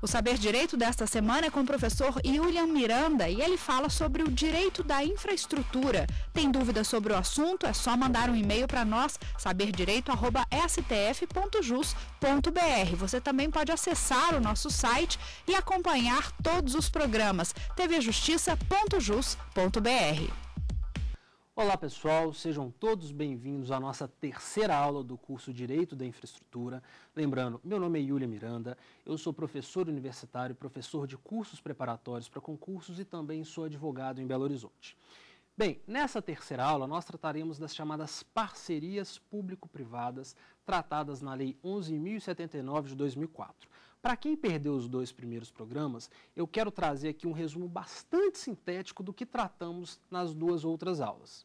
O Saber Direito desta semana é com o professor Julian Miranda e ele fala sobre o direito da infraestrutura. Tem dúvidas sobre o assunto? É só mandar um e-mail para nós, saberdireito.stf.jus.br. Você também pode acessar o nosso site e acompanhar todos os programas tvjustiça.jus.br. Olá pessoal, sejam todos bem-vindos à nossa terceira aula do curso Direito da Infraestrutura. Lembrando, meu nome é Yulia Miranda, eu sou professor universitário, professor de cursos preparatórios para concursos e também sou advogado em Belo Horizonte. Bem, nessa terceira aula nós trataremos das chamadas parcerias público-privadas tratadas na Lei 11.079 de 2004. Para quem perdeu os dois primeiros programas, eu quero trazer aqui um resumo bastante sintético do que tratamos nas duas outras aulas.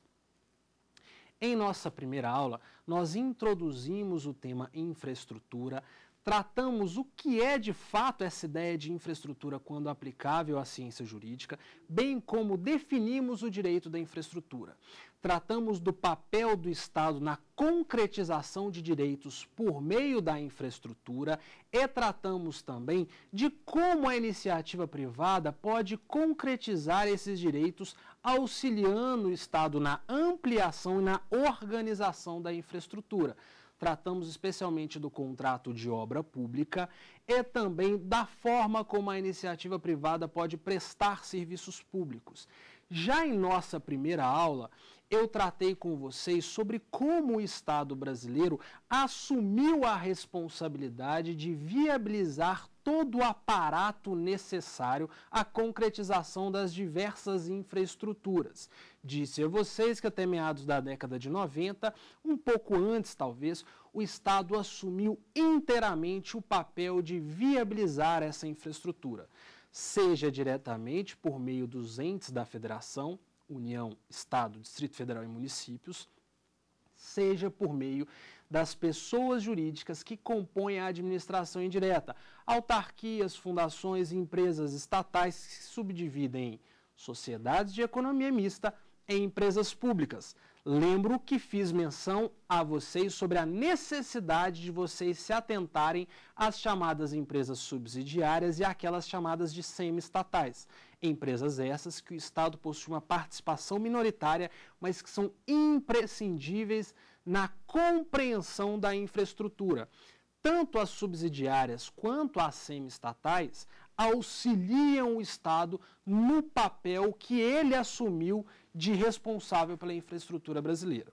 Em nossa primeira aula, nós introduzimos o tema infraestrutura, tratamos o que é de fato essa ideia de infraestrutura quando aplicável à ciência jurídica, bem como definimos o direito da infraestrutura tratamos do papel do Estado na concretização de direitos por meio da infraestrutura e tratamos também de como a iniciativa privada pode concretizar esses direitos, auxiliando o Estado na ampliação e na organização da infraestrutura. Tratamos especialmente do contrato de obra pública e também da forma como a iniciativa privada pode prestar serviços públicos. Já em nossa primeira aula, eu tratei com vocês sobre como o Estado brasileiro assumiu a responsabilidade de viabilizar todo o aparato necessário à concretização das diversas infraestruturas. Disse a vocês que até meados da década de 90, um pouco antes talvez, o Estado assumiu inteiramente o papel de viabilizar essa infraestrutura, seja diretamente por meio dos entes da federação, União, Estado, Distrito Federal e municípios, seja por meio das pessoas jurídicas que compõem a administração indireta, autarquias, fundações e empresas estatais que se subdividem em sociedades de economia mista e empresas públicas. Lembro que fiz menção a vocês sobre a necessidade de vocês se atentarem às chamadas empresas subsidiárias e aquelas chamadas de semi-estatais. Empresas essas que o Estado possui uma participação minoritária, mas que são imprescindíveis na compreensão da infraestrutura. Tanto as subsidiárias quanto as semi-estatais auxiliam o Estado no papel que ele assumiu de responsável pela infraestrutura brasileira.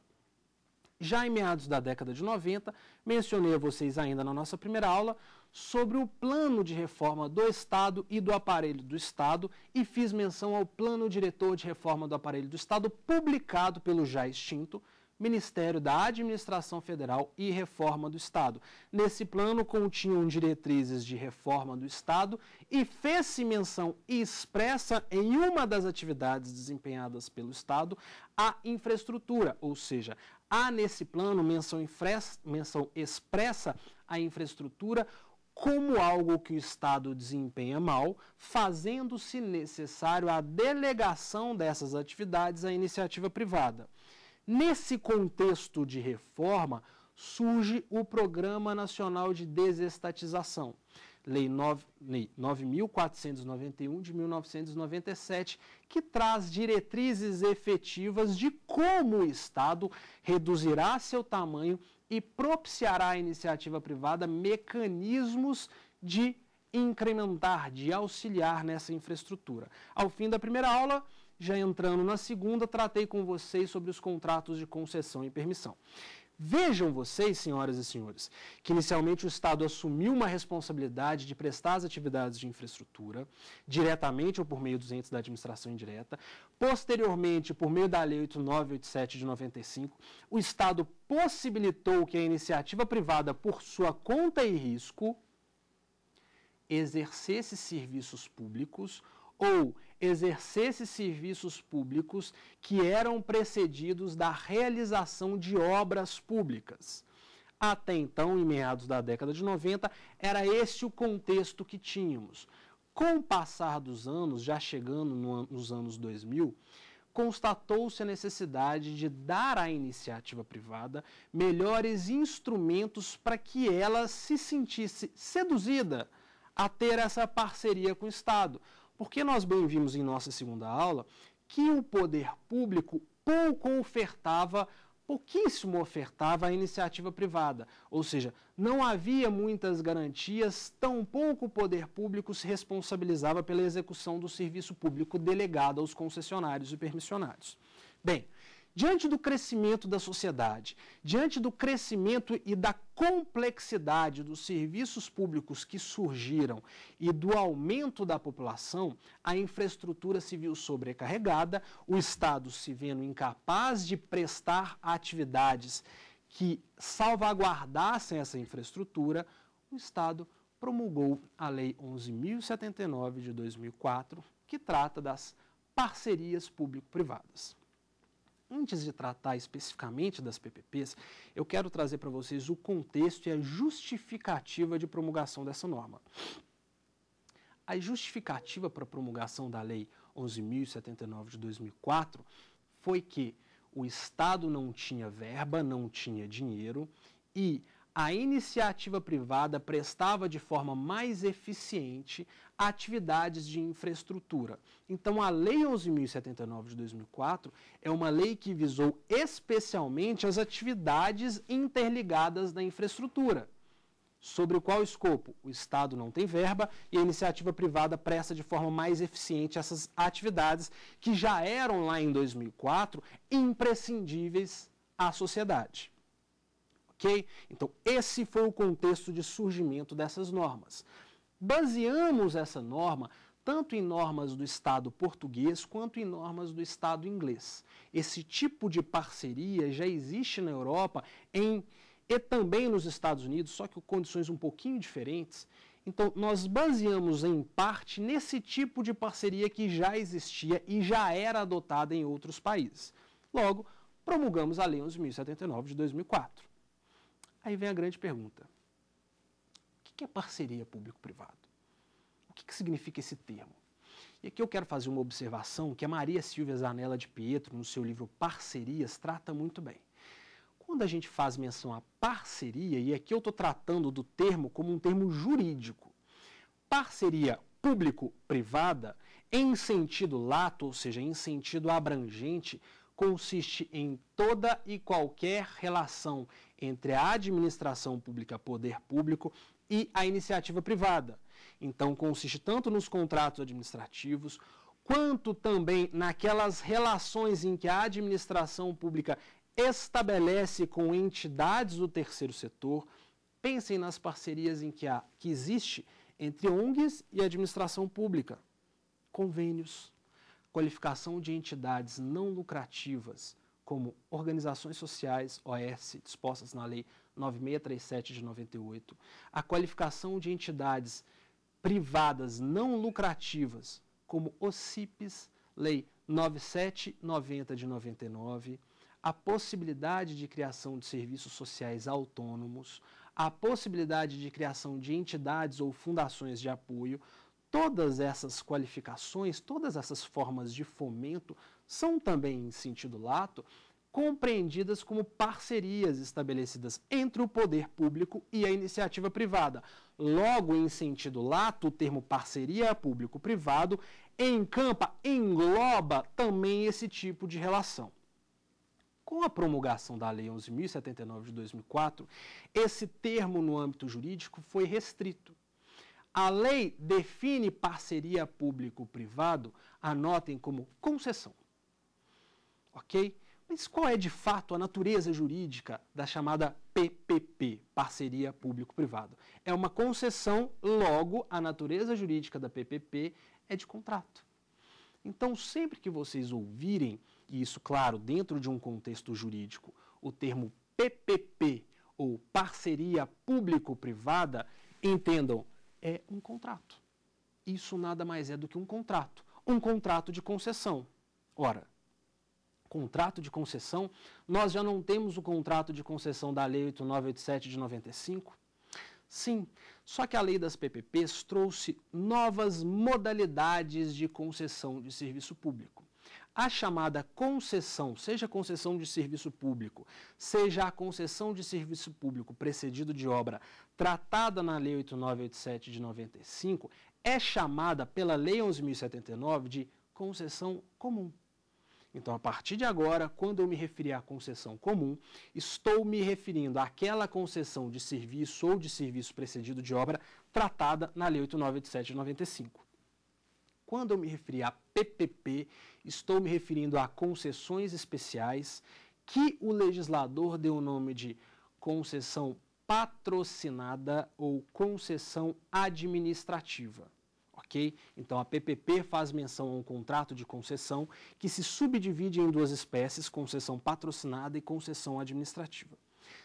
Já em meados da década de 90, mencionei a vocês ainda na nossa primeira aula, sobre o plano de reforma do Estado e do aparelho do Estado e fiz menção ao plano diretor de reforma do aparelho do Estado publicado pelo já extinto Ministério da Administração Federal e Reforma do Estado. Nesse plano continham diretrizes de reforma do Estado e fez-se menção expressa em uma das atividades desempenhadas pelo Estado à infraestrutura, ou seja, há nesse plano menção, menção expressa à infraestrutura como algo que o Estado desempenha mal, fazendo-se necessário a delegação dessas atividades à iniciativa privada. Nesse contexto de reforma, surge o Programa Nacional de Desestatização, Lei 9.491 de 1997, que traz diretrizes efetivas de como o Estado reduzirá seu tamanho e propiciará à iniciativa privada mecanismos de incrementar, de auxiliar nessa infraestrutura. Ao fim da primeira aula, já entrando na segunda, tratei com vocês sobre os contratos de concessão e permissão. Vejam vocês, senhoras e senhores, que inicialmente o Estado assumiu uma responsabilidade de prestar as atividades de infraestrutura, diretamente ou por meio dos entes da administração indireta. Posteriormente, por meio da Lei 8987 de 95, o Estado possibilitou que a iniciativa privada, por sua conta e risco, exercesse serviços públicos ou exercesse serviços públicos que eram precedidos da realização de obras públicas. Até então, em meados da década de 90, era esse o contexto que tínhamos. Com o passar dos anos, já chegando nos anos 2000, constatou-se a necessidade de dar à iniciativa privada melhores instrumentos para que ela se sentisse seduzida a ter essa parceria com o Estado. Porque nós bem vimos em nossa segunda aula que o poder público pouco ofertava, pouquíssimo ofertava a iniciativa privada, ou seja, não havia muitas garantias, tampouco o poder público se responsabilizava pela execução do serviço público delegado aos concessionários e permissionários. Bem, Diante do crescimento da sociedade, diante do crescimento e da complexidade dos serviços públicos que surgiram e do aumento da população, a infraestrutura se viu sobrecarregada, o Estado se vendo incapaz de prestar atividades que salvaguardassem essa infraestrutura, o Estado promulgou a Lei 11.079 de 2004, que trata das parcerias público-privadas. Antes de tratar especificamente das PPPs, eu quero trazer para vocês o contexto e a justificativa de promulgação dessa norma. A justificativa para a promulgação da Lei 11.079 de 2004 foi que o Estado não tinha verba, não tinha dinheiro e a iniciativa privada prestava de forma mais eficiente atividades de infraestrutura. Então, a Lei 11.079 de 2004 é uma lei que visou especialmente as atividades interligadas da infraestrutura. Sobre o qual escopo? O Estado não tem verba e a iniciativa privada presta de forma mais eficiente essas atividades que já eram lá em 2004 imprescindíveis à sociedade. Ok? Então, esse foi o contexto de surgimento dessas normas. Baseamos essa norma tanto em normas do Estado português quanto em normas do Estado inglês. Esse tipo de parceria já existe na Europa em, e também nos Estados Unidos, só que com condições um pouquinho diferentes. Então, nós baseamos em parte nesse tipo de parceria que já existia e já era adotada em outros países. Logo, promulgamos a Lei 11.079 de 2004. Aí vem a grande pergunta: o que é parceria público-privado? O que significa esse termo? E aqui eu quero fazer uma observação que a Maria Silvia Zanella de Pietro, no seu livro Parcerias, trata muito bem. Quando a gente faz menção à parceria, e aqui eu estou tratando do termo como um termo jurídico, parceria público-privada, em sentido lato, ou seja, em sentido abrangente, consiste em toda e qualquer relação entre a administração pública, poder público e a iniciativa privada. Então, consiste tanto nos contratos administrativos, quanto também naquelas relações em que a administração pública estabelece com entidades do terceiro setor. Pensem nas parcerias em que, há, que existe entre ONGs e administração pública. Convênios, qualificação de entidades não lucrativas, como organizações sociais, OS, dispostas na Lei 9637 de 98, a qualificação de entidades privadas não lucrativas, como OCIPs, Lei 9790 de 99, a possibilidade de criação de serviços sociais autônomos, a possibilidade de criação de entidades ou fundações de apoio, todas essas qualificações, todas essas formas de fomento são também, em sentido lato, compreendidas como parcerias estabelecidas entre o poder público e a iniciativa privada. Logo, em sentido lato, o termo parceria público-privado encampa, engloba também esse tipo de relação. Com a promulgação da Lei 11.079 de 2004, esse termo no âmbito jurídico foi restrito a lei define parceria público-privado, anotem como concessão. Ok? Mas qual é de fato a natureza jurídica da chamada PPP, parceria público-privado? É uma concessão, logo, a natureza jurídica da PPP é de contrato. Então, sempre que vocês ouvirem, e isso, claro, dentro de um contexto jurídico, o termo PPP ou parceria público-privada, entendam é um contrato. Isso nada mais é do que um contrato. Um contrato de concessão. Ora, contrato de concessão, nós já não temos o contrato de concessão da Lei 8987 de 95? Sim, só que a lei das PPPs trouxe novas modalidades de concessão de serviço público. A chamada concessão, seja concessão de serviço público, seja a concessão de serviço público precedido de obra tratada na Lei 8987 de 95, é chamada pela Lei 11.079 de concessão comum. Então, a partir de agora, quando eu me referir à concessão comum, estou me referindo àquela concessão de serviço ou de serviço precedido de obra tratada na Lei 8987 de 95. Quando eu me referi a PPP, estou me referindo a concessões especiais que o legislador deu o nome de concessão patrocinada ou concessão administrativa. Ok? Então a PPP faz menção a um contrato de concessão que se subdivide em duas espécies, concessão patrocinada e concessão administrativa.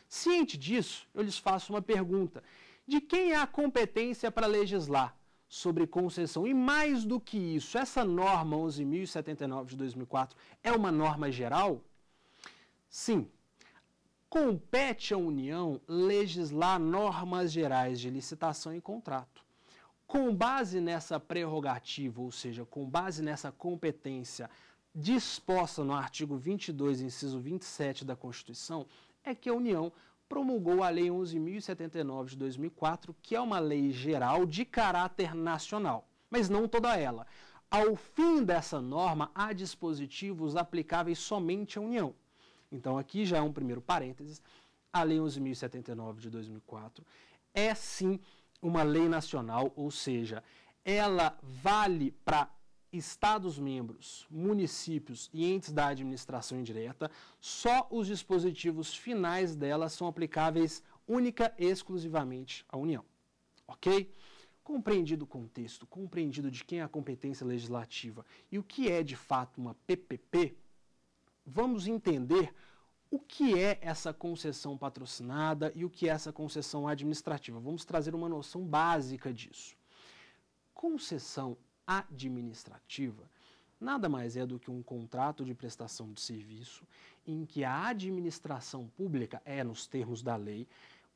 Ciente disso, eu lhes faço uma pergunta: de quem é a competência para legislar? sobre concessão. E mais do que isso, essa norma 11.079 de 2004 é uma norma geral? Sim. Compete à União legislar normas gerais de licitação e contrato. Com base nessa prerrogativa, ou seja, com base nessa competência disposta no artigo 22, inciso 27 da Constituição, é que a União promulgou a Lei 11.079 de 2004, que é uma lei geral de caráter nacional, mas não toda ela. Ao fim dessa norma, há dispositivos aplicáveis somente à União. Então, aqui já é um primeiro parênteses. A Lei 11.079 de 2004 é sim uma lei nacional, ou seja, ela vale para Estados-membros, municípios e entes da administração indireta, só os dispositivos finais dela são aplicáveis única e exclusivamente à União. Ok? Compreendido o contexto, compreendido de quem é a competência legislativa e o que é de fato uma PPP, vamos entender o que é essa concessão patrocinada e o que é essa concessão administrativa. Vamos trazer uma noção básica disso. Concessão administrativa nada mais é do que um contrato de prestação de serviço em que a administração pública é, nos termos da lei,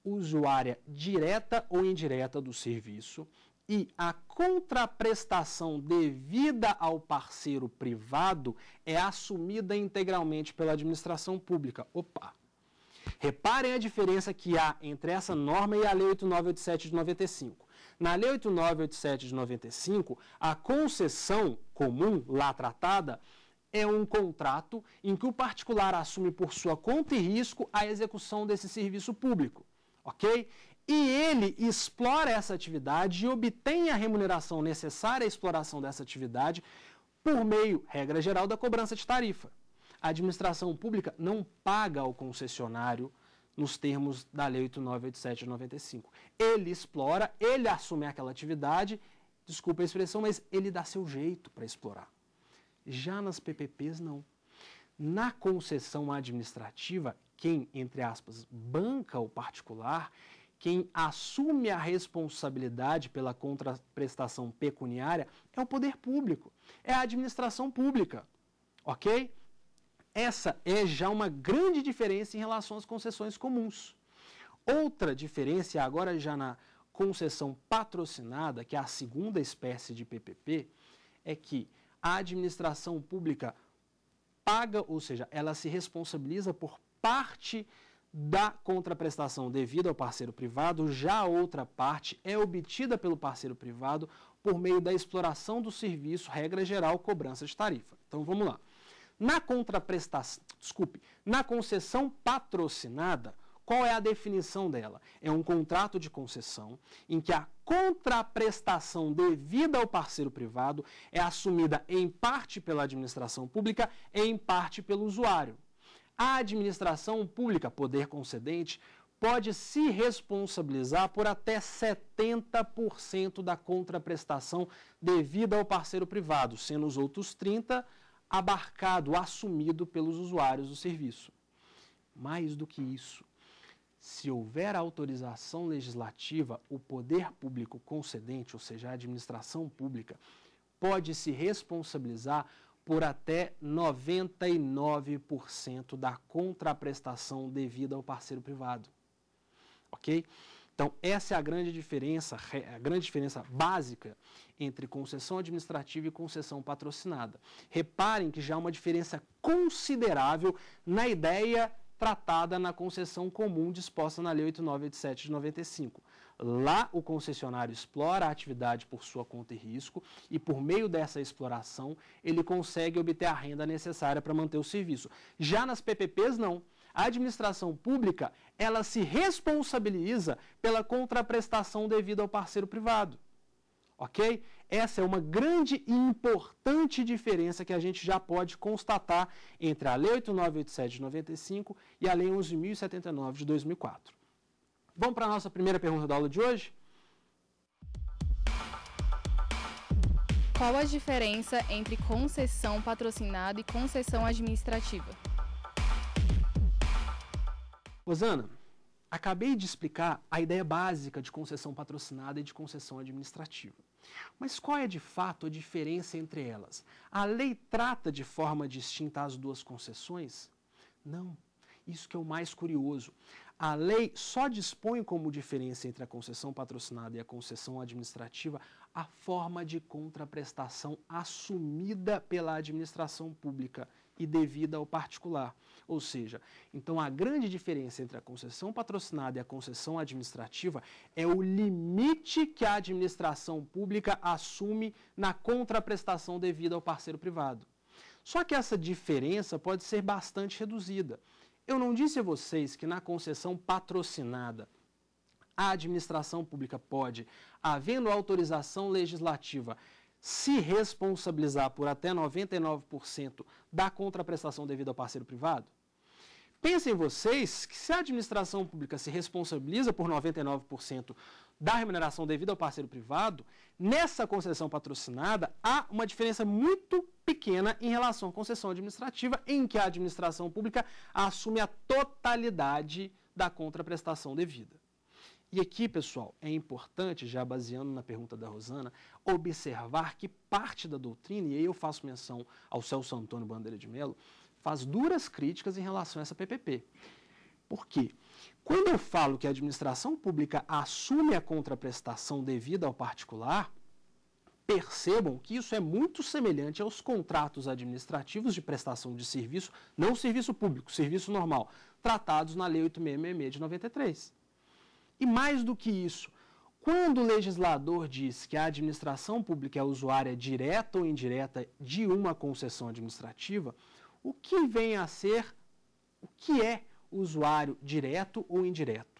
usuária direta ou indireta do serviço e a contraprestação devida ao parceiro privado é assumida integralmente pela administração pública. Opa! Reparem a diferença que há entre essa norma e a Lei 8987 de 95. Na Lei 8987 de 95, a concessão comum lá tratada é um contrato em que o particular assume por sua conta e risco a execução desse serviço público, ok? E ele explora essa atividade e obtém a remuneração necessária à exploração dessa atividade por meio, regra geral, da cobrança de tarifa. A administração pública não paga ao concessionário nos termos da Lei 8987 de 95. Ele explora, ele assume aquela atividade, desculpa a expressão, mas ele dá seu jeito para explorar. Já nas PPPs, não. Na concessão administrativa, quem, entre aspas, banca o particular, quem assume a responsabilidade pela contraprestação pecuniária é o poder público, é a administração pública, ok? Essa é já uma grande diferença em relação às concessões comuns. Outra diferença, agora já na concessão patrocinada, que é a segunda espécie de PPP, é que a administração pública paga, ou seja, ela se responsabiliza por parte da contraprestação devida ao parceiro privado, já a outra parte é obtida pelo parceiro privado por meio da exploração do serviço, regra geral, cobrança de tarifa. Então vamos lá. Na contraprestação, desculpe, na concessão patrocinada, qual é a definição dela? É um contrato de concessão em que a contraprestação devida ao parceiro privado é assumida em parte pela administração pública, em parte pelo usuário. A administração pública, poder concedente, pode se responsabilizar por até 70% da contraprestação devida ao parceiro privado, sendo os outros 30% abarcado, assumido pelos usuários do serviço. Mais do que isso, se houver autorização legislativa, o poder público concedente, ou seja, a administração pública, pode se responsabilizar por até 99% da contraprestação devida ao parceiro privado. Ok? Então, essa é a grande diferença, a grande diferença básica entre concessão administrativa e concessão patrocinada. Reparem que já há uma diferença considerável na ideia tratada na concessão comum disposta na Lei 8987 de 95. Lá, o concessionário explora a atividade por sua conta e risco e, por meio dessa exploração, ele consegue obter a renda necessária para manter o serviço. Já nas PPPs, não a administração pública ela se responsabiliza pela contraprestação devida ao parceiro privado. Ok? Essa é uma grande e importante diferença que a gente já pode constatar entre a Lei 8987 de 95 e a Lei 11.079 de 2004. Vamos para a nossa primeira pergunta da aula de hoje? Qual a diferença entre concessão patrocinada e concessão administrativa? Rosana, acabei de explicar a ideia básica de concessão patrocinada e de concessão administrativa. Mas qual é de fato a diferença entre elas? A lei trata de forma distinta as duas concessões? Não. Isso que é o mais curioso. A lei só dispõe como diferença entre a concessão patrocinada e a concessão administrativa a forma de contraprestação assumida pela administração pública e devida ao particular. Ou seja, então a grande diferença entre a concessão patrocinada e a concessão administrativa é o limite que a administração pública assume na contraprestação devida ao parceiro privado. Só que essa diferença pode ser bastante reduzida. Eu não disse a vocês que na concessão patrocinada a administração pública pode, havendo autorização legislativa, se responsabilizar por até 99% da contraprestação devida ao parceiro privado? Pensem vocês que se a administração pública se responsabiliza por 99% da remuneração devida ao parceiro privado, nessa concessão patrocinada há uma diferença muito pequena em relação à concessão administrativa, em que a administração pública assume a totalidade da contraprestação devida. E aqui, pessoal, é importante, já baseando na pergunta da Rosana, observar que parte da doutrina, e aí eu faço menção ao Celso Antônio Bandeira de Mello, faz duras críticas em relação a essa PPP. Por quê? Quando eu falo que a administração pública assume a contraprestação devida ao particular, percebam que isso é muito semelhante aos contratos administrativos de prestação de serviço, não serviço público, serviço normal, tratados na Lei 8666 de 93. E mais do que isso, quando o legislador diz que a administração pública é usuária direta ou indireta de uma concessão administrativa, o que vem a ser, o que é usuário direto ou indireto?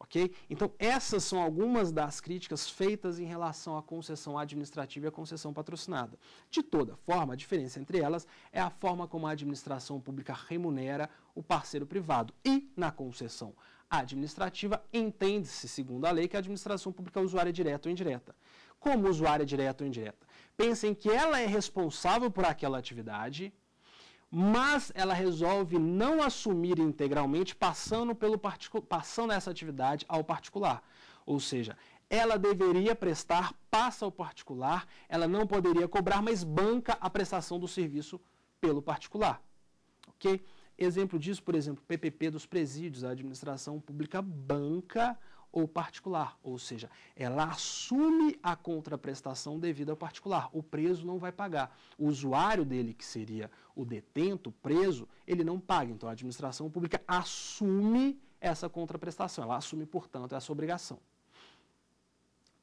Ok? Então, essas são algumas das críticas feitas em relação à concessão administrativa e à concessão patrocinada. De toda forma, a diferença entre elas é a forma como a administração pública remunera o parceiro privado. E, na concessão administrativa, entende-se, segundo a lei, que a administração pública é usuária direta ou indireta. Como usuária direta ou indireta? Pensem que ela é responsável por aquela atividade, mas ela resolve não assumir integralmente, passando, pelo passando essa atividade ao particular. Ou seja, ela deveria prestar, passa ao particular, ela não poderia cobrar, mas banca a prestação do serviço pelo particular. Ok? Exemplo disso, por exemplo, PPP dos presídios, a administração pública banca ou particular, ou seja, ela assume a contraprestação devida ao particular. O preso não vai pagar. O usuário dele, que seria o detento, o preso, ele não paga. Então a administração pública assume essa contraprestação. Ela assume, portanto, essa obrigação.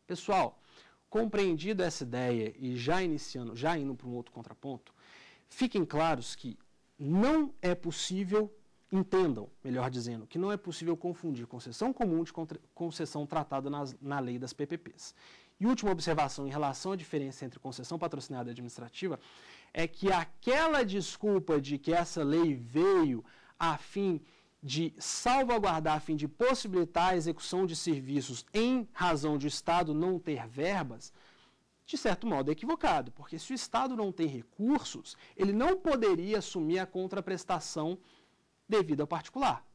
Pessoal, compreendida essa ideia e já iniciando, já indo para um outro contraponto, fiquem claros que não é possível, entendam, melhor dizendo, que não é possível confundir concessão comum de concessão tratada nas, na lei das PPPs. E última observação em relação à diferença entre concessão patrocinada e administrativa é que aquela desculpa de que essa lei veio a fim de salvaguardar a fim de possibilitar a execução de serviços em razão de o Estado não ter verbas, de certo modo, é equivocado, porque se o Estado não tem recursos, ele não poderia assumir a contraprestação devida ao particular.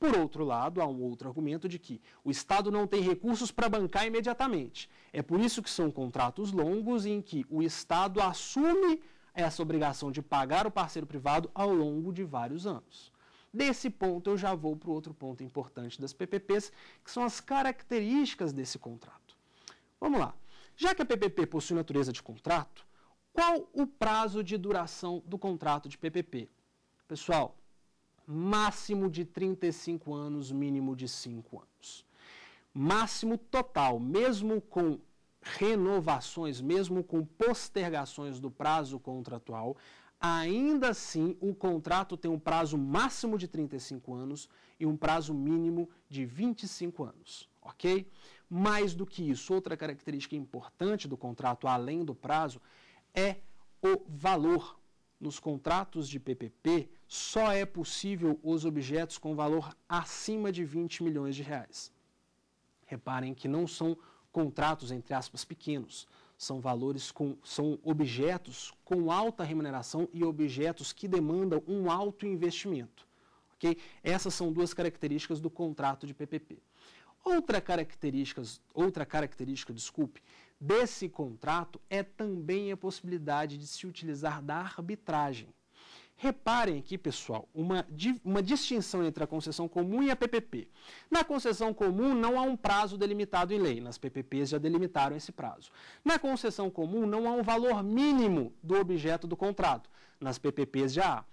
Por outro lado, há um outro argumento de que o Estado não tem recursos para bancar imediatamente. É por isso que são contratos longos em que o Estado assume essa obrigação de pagar o parceiro privado ao longo de vários anos. Desse ponto, eu já vou para o outro ponto importante das PPPs, que são as características desse contrato. Vamos lá. Já que a PPP possui natureza de contrato, qual o prazo de duração do contrato de PPP? Pessoal, máximo de 35 anos, mínimo de 5 anos. Máximo total, mesmo com renovações, mesmo com postergações do prazo contratual, ainda assim o contrato tem um prazo máximo de 35 anos e um prazo mínimo de 25 anos, ok? Mais do que isso, outra característica importante do contrato além do prazo é o valor. Nos contratos de PPP, só é possível os objetos com valor acima de 20 milhões de reais. Reparem que não são contratos, entre aspas, pequenos. São valores com, são objetos com alta remuneração e objetos que demandam um alto investimento. Ok? Essas são duas características do contrato de PPP. Outra característica, outra característica, desculpe, desse contrato é também a possibilidade de se utilizar da arbitragem. Reparem aqui, pessoal, uma, uma distinção entre a concessão comum e a PPP. Na concessão comum não há um prazo delimitado em lei, nas PPPs já delimitaram esse prazo. Na concessão comum não há um valor mínimo do objeto do contrato, nas PPPs já há.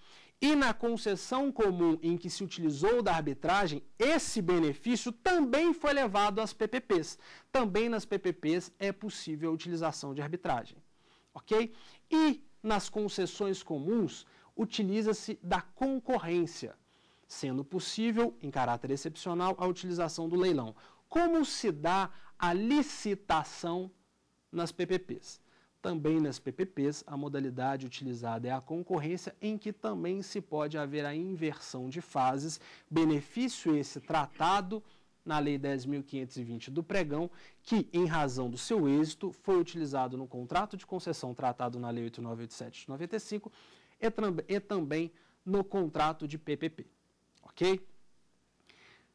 E na concessão comum em que se utilizou da arbitragem, esse benefício também foi levado às PPPs. Também nas PPPs é possível a utilização de arbitragem. Ok? E nas concessões comuns, utiliza-se da concorrência, sendo possível, em caráter excepcional, a utilização do leilão. Como se dá a licitação nas PPPs? Também nas PPPs, a modalidade utilizada é a concorrência, em que também se pode haver a inversão de fases, benefício esse tratado na Lei 10.520 do pregão, que, em razão do seu êxito, foi utilizado no contrato de concessão tratado na Lei 8.987 de 95 e, e também no contrato de PPP. Ok?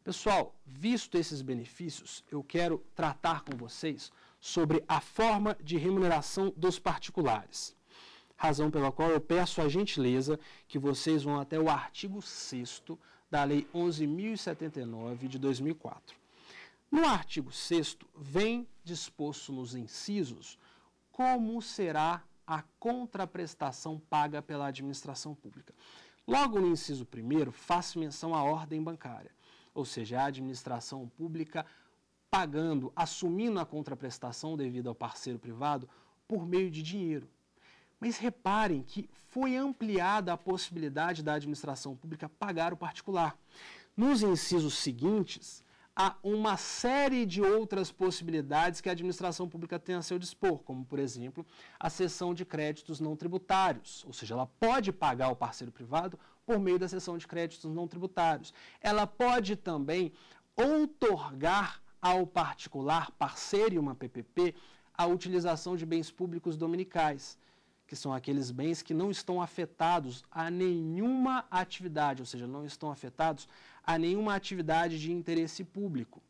Pessoal, visto esses benefícios, eu quero tratar com vocês sobre a forma de remuneração dos particulares. Razão pela qual eu peço a gentileza que vocês vão até o artigo 6 da Lei 11.079 de 2004. No artigo 6 vem disposto nos incisos como será a contraprestação paga pela administração pública. Logo no inciso 1 faço menção à ordem bancária, ou seja, a administração pública pagando, assumindo a contraprestação devida ao parceiro privado por meio de dinheiro. Mas reparem que foi ampliada a possibilidade da administração pública pagar o particular. Nos incisos seguintes, há uma série de outras possibilidades que a administração pública tem a seu dispor, como, por exemplo, a cessão de créditos não tributários, ou seja, ela pode pagar o parceiro privado por meio da cessão de créditos não tributários. Ela pode também outorgar ao particular, parceiro em uma PPP, a utilização de bens públicos dominicais, que são aqueles bens que não estão afetados a nenhuma atividade, ou seja, não estão afetados a nenhuma atividade de interesse público.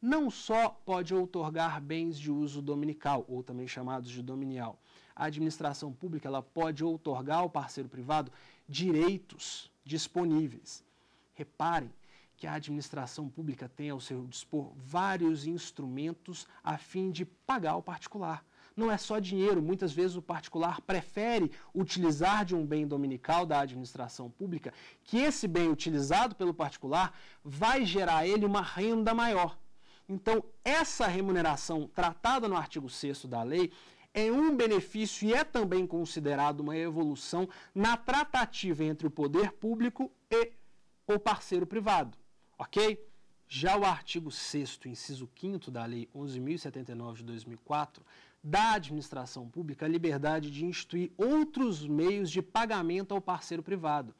Não só pode outorgar bens de uso dominical, ou também chamados de dominial. A administração pública ela pode outorgar ao parceiro privado direitos disponíveis. Reparem que a administração pública tem ao seu dispor vários instrumentos a fim de pagar o particular. Não é só dinheiro, muitas vezes o particular prefere utilizar de um bem dominical da administração pública, que esse bem utilizado pelo particular vai gerar a ele uma renda maior. Então, essa remuneração tratada no artigo 6 da lei é um benefício e é também considerado uma evolução na tratativa entre o poder público e o parceiro privado ok? Já o artigo 6 inciso 5 da Lei 11.079 de 2004, dá à administração pública a liberdade de instituir outros meios de pagamento ao parceiro privado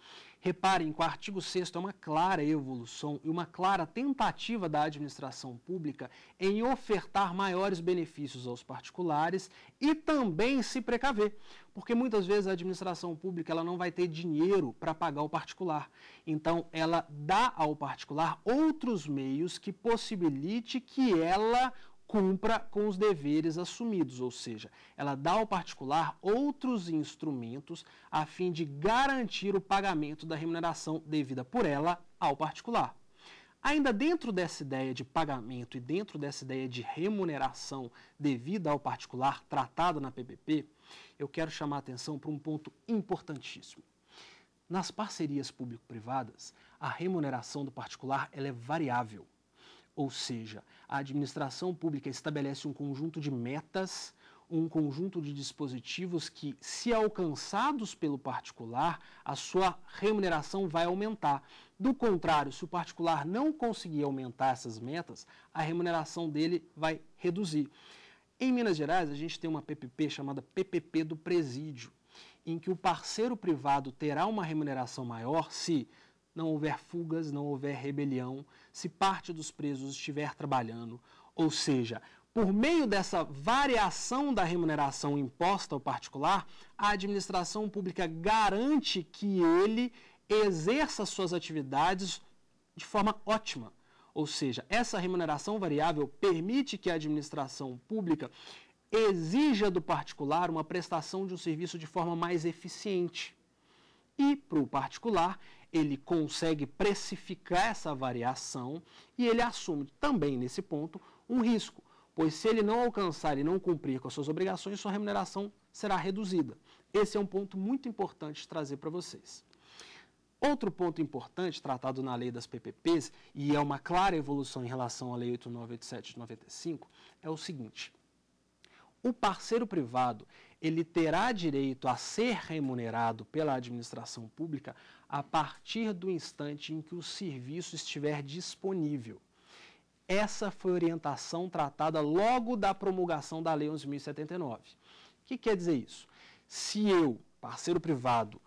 Reparem que o artigo 6 é uma clara evolução e uma clara tentativa da administração pública em ofertar maiores benefícios aos particulares e também se precaver, porque muitas vezes a administração pública ela não vai ter dinheiro para pagar o particular. Então, ela dá ao particular outros meios que possibilite que ela cumpra com os deveres assumidos, ou seja, ela dá ao particular outros instrumentos a fim de garantir o pagamento da remuneração devida por ela ao particular. Ainda dentro dessa ideia de pagamento e dentro dessa ideia de remuneração devida ao particular tratada na PPP, eu quero chamar a atenção para um ponto importantíssimo. Nas parcerias público-privadas, a remuneração do particular é variável. Ou seja, a administração pública estabelece um conjunto de metas, um conjunto de dispositivos que, se alcançados pelo particular, a sua remuneração vai aumentar. Do contrário, se o particular não conseguir aumentar essas metas, a remuneração dele vai reduzir. Em Minas Gerais, a gente tem uma PPP chamada PPP do Presídio, em que o parceiro privado terá uma remuneração maior se não houver fugas, não houver rebelião, se parte dos presos estiver trabalhando, ou seja, por meio dessa variação da remuneração imposta ao particular, a administração pública garante que ele exerça suas atividades de forma ótima. Ou seja, essa remuneração variável permite que a administração pública exija do particular uma prestação de um serviço de forma mais eficiente. E, para o particular, ele consegue precificar essa variação e ele assume também nesse ponto um risco, pois se ele não alcançar e não cumprir com as suas obrigações, sua remuneração será reduzida. Esse é um ponto muito importante de trazer para vocês. Outro ponto importante tratado na lei das PPPs, e é uma clara evolução em relação à lei 8987 de 95, é o seguinte: o parceiro privado, ele terá direito a ser remunerado pela administração pública a partir do instante em que o serviço estiver disponível. Essa foi a orientação tratada logo da promulgação da Lei 11.079. O que quer dizer isso? Se eu, parceiro privado,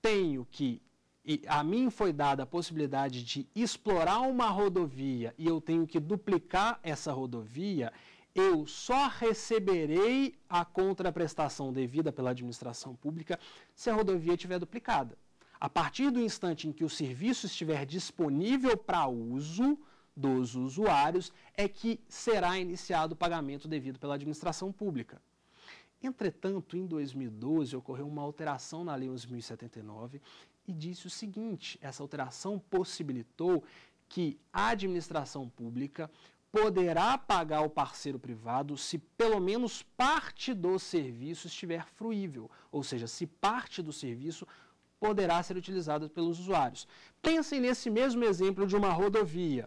tenho que, e a mim foi dada a possibilidade de explorar uma rodovia e eu tenho que duplicar essa rodovia, eu só receberei a contraprestação devida pela administração pública se a rodovia estiver duplicada. A partir do instante em que o serviço estiver disponível para uso dos usuários, é que será iniciado o pagamento devido pela administração pública. Entretanto, em 2012 ocorreu uma alteração na Lei 11.079 e disse o seguinte: essa alteração possibilitou que a administração pública poderá pagar o parceiro privado se pelo menos parte do serviço estiver fruível, ou seja, se parte do serviço poderá ser utilizada pelos usuários. Pensem nesse mesmo exemplo de uma rodovia.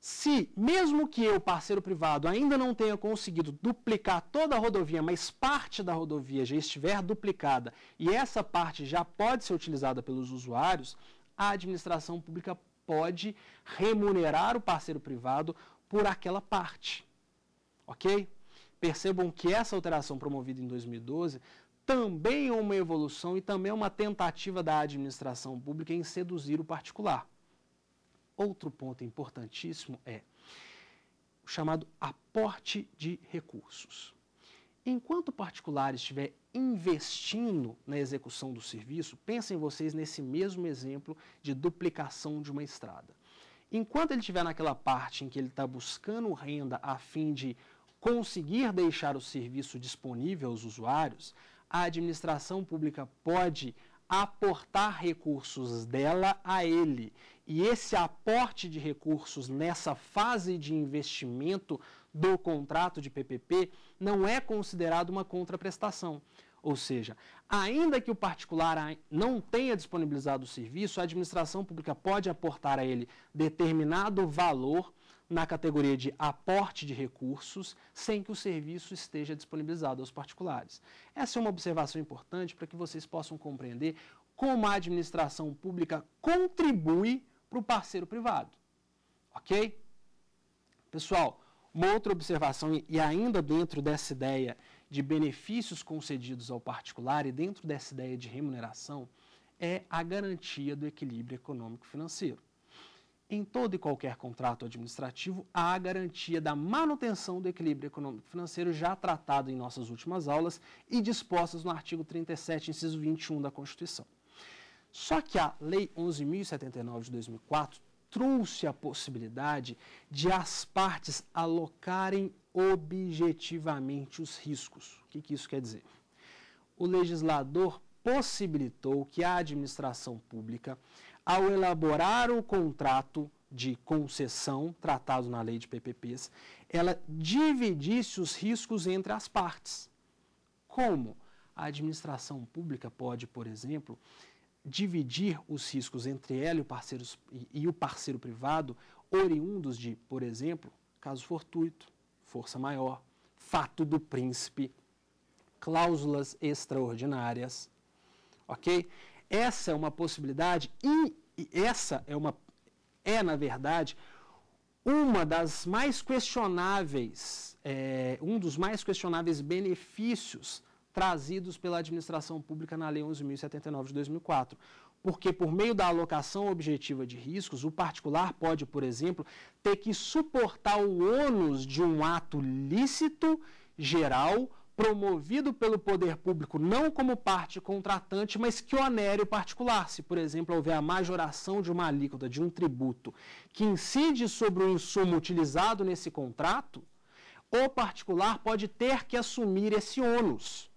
Se, mesmo que eu, parceiro privado, ainda não tenha conseguido duplicar toda a rodovia, mas parte da rodovia já estiver duplicada e essa parte já pode ser utilizada pelos usuários, a administração pública pode remunerar o parceiro privado por aquela parte. Ok? Percebam que essa alteração promovida em 2012 também é uma evolução e também é uma tentativa da administração pública em seduzir o particular. Outro ponto importantíssimo é o chamado aporte de recursos. Enquanto o particular estiver investindo na execução do serviço, pensem vocês nesse mesmo exemplo de duplicação de uma estrada. Enquanto ele estiver naquela parte em que ele está buscando renda a fim de conseguir deixar o serviço disponível aos usuários, a administração pública pode aportar recursos dela a ele. E esse aporte de recursos nessa fase de investimento do contrato de PPP não é considerado uma contraprestação. Ou seja, ainda que o particular não tenha disponibilizado o serviço, a administração pública pode aportar a ele determinado valor na categoria de aporte de recursos, sem que o serviço esteja disponibilizado aos particulares. Essa é uma observação importante para que vocês possam compreender como a administração pública contribui para o parceiro privado. Ok? Pessoal, uma outra observação, e ainda dentro dessa ideia de benefícios concedidos ao particular e dentro dessa ideia de remuneração, é a garantia do equilíbrio econômico-financeiro em todo e qualquer contrato administrativo há a garantia da manutenção do equilíbrio econômico-financeiro já tratado em nossas últimas aulas e dispostas no artigo 37, inciso 21 da Constituição. Só que a Lei 11.079 de 2004 trouxe a possibilidade de as partes alocarem objetivamente os riscos. O que, que isso quer dizer? O legislador possibilitou que a administração pública ao elaborar o contrato de concessão tratado na lei de PPPs, ela dividisse os riscos entre as partes. Como? A administração pública pode, por exemplo, dividir os riscos entre ela e o parceiro, e o parceiro privado, oriundos de, por exemplo, caso fortuito, força maior, fato do príncipe, cláusulas extraordinárias, ok? Essa é uma possibilidade e essa é uma é na verdade uma das mais questionáveis, é, um dos mais questionáveis benefícios trazidos pela administração pública na Lei 11.079 de 2004. Porque, por meio da alocação objetiva de riscos, o particular pode, por exemplo, ter que suportar o ônus de um ato lícito, geral, promovido pelo poder público não como parte contratante, mas que onere o particular. Se, por exemplo, houver a majoração de uma alíquota de um tributo que incide sobre o insumo utilizado nesse contrato, o particular pode ter que assumir esse ônus.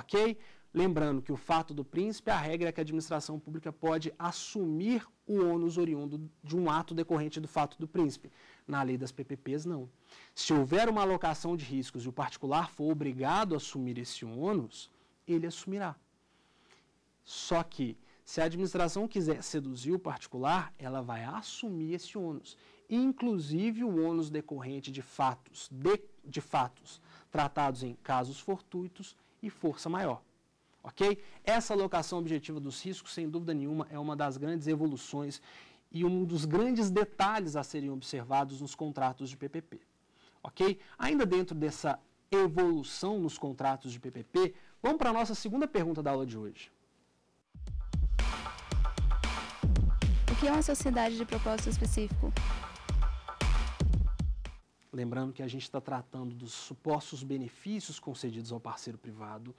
Ok? Lembrando que o fato do príncipe, é a regra é que a administração pública pode assumir o ônus oriundo de um ato decorrente do fato do príncipe. Na lei das PPPs, não. Se houver uma alocação de riscos e o particular for obrigado a assumir esse ônus, ele assumirá. Só que, se a administração quiser seduzir o particular, ela vai assumir esse ônus, inclusive o ônus decorrente de fatos, de, de fatos tratados em casos fortuitos e força maior. Ok? Essa alocação objetiva dos riscos, sem dúvida nenhuma, é uma das grandes evoluções e um dos grandes detalhes a serem observados nos contratos de PPP. Ok? Ainda dentro dessa evolução nos contratos de PPP, vamos para a nossa segunda pergunta da aula de hoje. O que é uma sociedade de propósito específico? Lembrando que a gente está tratando dos supostos benefícios concedidos ao parceiro privado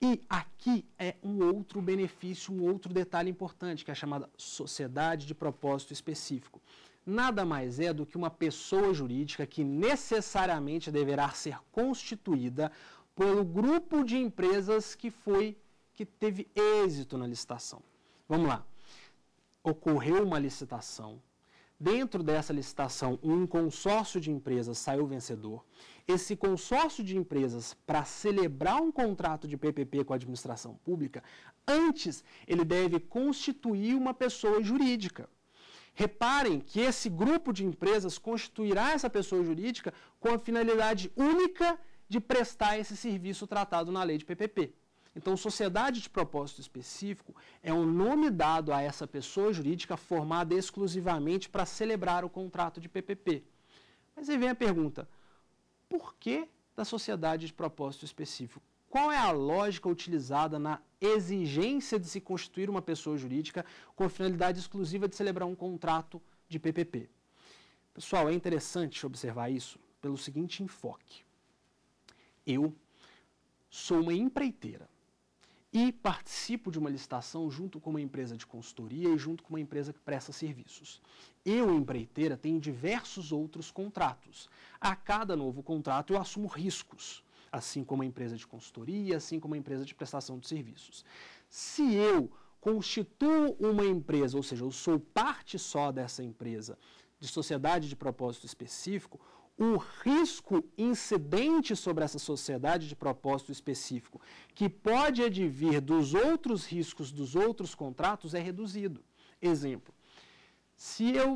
e aqui é um outro benefício, um outro detalhe importante, que é a chamada sociedade de propósito específico. Nada mais é do que uma pessoa jurídica que necessariamente deverá ser constituída pelo grupo de empresas que foi que teve êxito na licitação. Vamos lá. Ocorreu uma licitação. Dentro dessa licitação, um consórcio de empresas saiu vencedor esse consórcio de empresas para celebrar um contrato de PPP com a administração pública, antes ele deve constituir uma pessoa jurídica. Reparem que esse grupo de empresas constituirá essa pessoa jurídica com a finalidade única de prestar esse serviço tratado na lei de PPP. Então, sociedade de propósito específico é um nome dado a essa pessoa jurídica formada exclusivamente para celebrar o contrato de PPP. Mas aí vem a pergunta: porquê da sociedade de propósito específico. Qual é a lógica utilizada na exigência de se constituir uma pessoa jurídica com a finalidade exclusiva de celebrar um contrato de PPP? Pessoal, é interessante observar isso pelo seguinte enfoque. Eu sou uma empreiteira e participo de uma licitação junto com uma empresa de consultoria e junto com uma empresa que presta serviços. Eu, empreiteira, tenho diversos outros contratos. A cada novo contrato, eu assumo riscos, assim como a empresa de consultoria, assim como a empresa de prestação de serviços. Se eu constituo uma empresa, ou seja, eu sou parte só dessa empresa, de sociedade de propósito específico, o risco incidente sobre essa sociedade de propósito específico, que pode advir dos outros riscos dos outros contratos, é reduzido. Exemplo, se eu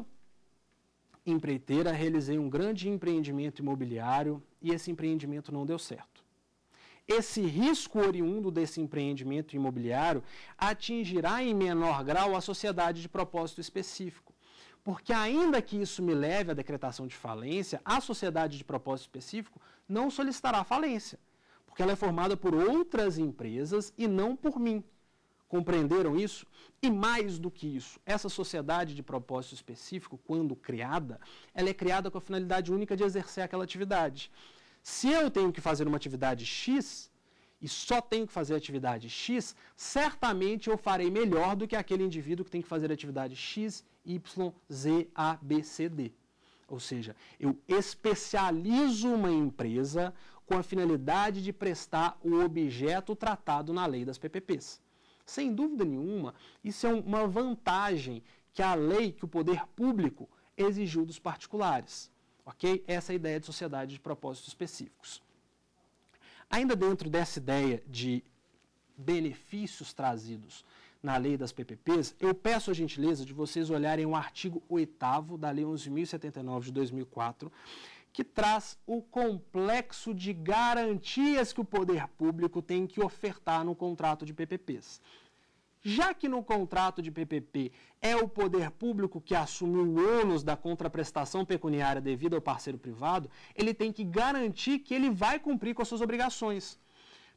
empreiteira, realizei um grande empreendimento imobiliário e esse empreendimento não deu certo. Esse risco oriundo desse empreendimento imobiliário atingirá em menor grau a sociedade de propósito específico. Porque, ainda que isso me leve à decretação de falência, a sociedade de propósito específico não solicitará falência, porque ela é formada por outras empresas e não por mim. Compreenderam isso? E mais do que isso, essa sociedade de propósito específico, quando criada, ela é criada com a finalidade única de exercer aquela atividade. Se eu tenho que fazer uma atividade X e só tenho que fazer atividade X, certamente eu farei melhor do que aquele indivíduo que tem que fazer atividade X, Y, Z, A, B, C, D. Ou seja, eu especializo uma empresa com a finalidade de prestar o objeto tratado na lei das PPPs. Sem dúvida nenhuma, isso é uma vantagem que a lei, que o poder público exigiu dos particulares. Ok? Essa é a ideia de sociedade de propósitos específicos. Ainda dentro dessa ideia de benefícios trazidos na lei das PPPs, eu peço a gentileza de vocês olharem o artigo 8 da Lei 11.079 de 2004, que traz o complexo de garantias que o poder público tem que ofertar no contrato de PPPs. Já que no contrato de PPP é o poder público que assume o ônus da contraprestação pecuniária devida ao parceiro privado, ele tem que garantir que ele vai cumprir com as suas obrigações.